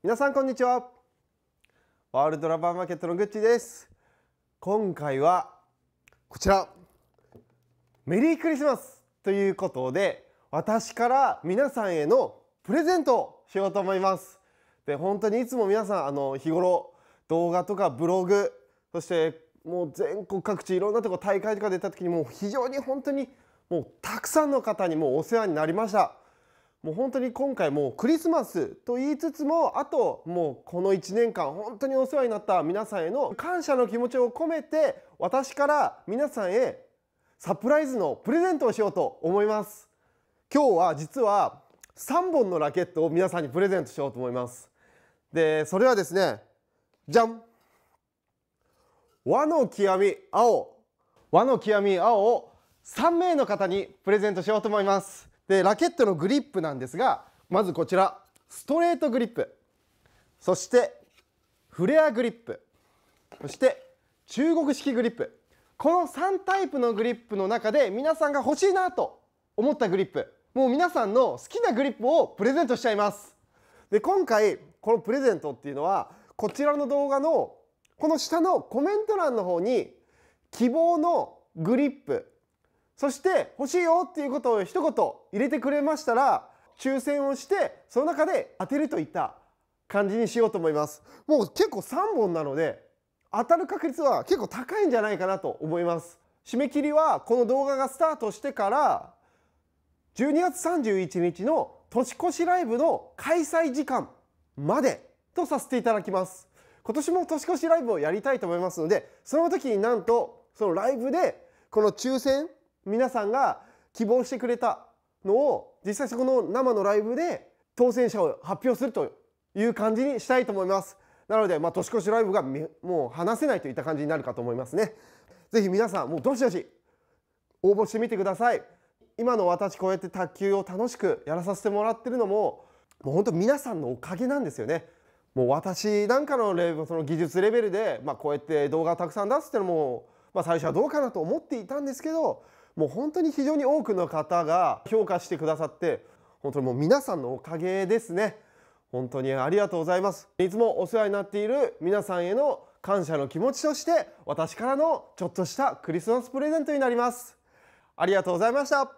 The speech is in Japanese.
皆さんこんにちはワールドラバーマーケットのグッチです今回はこちらメリークリスマスということで私から皆さんへのプレゼントをしようと思いますで本当にいつも皆さんあの日頃動画とかブログそしてもう全国各地いろんなとこ大会とか出た時にもう非常に本当にもうたくさんの方にもお世話になりましたもう本当に今回もうクリスマスと言いつつもあともうこの1年間本当にお世話になった皆さんへの感謝の気持ちを込めて私から皆さんへサプライズのプレゼントをしようと思います今日は実は3本のラケットを皆さんにプレゼントしようと思いますでそれはですねじゃん和の極み青和の極み青を3名の方にプレゼントしようと思いますでラケットのグリップなんですがまずこちらストレートグリップそしてフレアグリップそして中国式グリップこの3タイプのグリップの中で皆さんが欲しいなと思ったグリップもう皆さんの好きなグリップをプレゼントしちゃいますで今回このプレゼントっていうのはこちらの動画のこの下のコメント欄の方に希望のグリップそして欲しいよっていうことを一言入れてくれましたら抽選をしてその中で当てるといった感じにしようと思いますもう結構3本なので当たる確率は結構高いんじゃないかなと思います締め切りはこの動画がスタートしてから12月31日の年越しライブの開催時間までとさせていただきます今年も年越しライブをやりたいと思いますのでその時になんとそのライブでこの抽選皆さんが希望してくれたのを実際そこの生のライブで当選者を発表するという感じにしたいと思いますなので、まあ、年越しライブがもう話せないといった感じになるかと思いますね是非皆さんもうどしどし応募してみてください今の私こうやって卓球を楽しくやらさせてもらってるのももう本当皆さんのおかげなんですよねもう私なんかのレその技術レベルで、まあ、こうやって動画をたくさん出すっていうのも、まあ、最初はどうかなと思っていたんですけどもう本当に非常に多くの方が評価してくださって本当にもう皆さんのおかげですね本当にありがとうございますいつもお世話になっている皆さんへの感謝の気持ちとして私からのちょっとしたクリスマスプレゼントになりますありがとうございました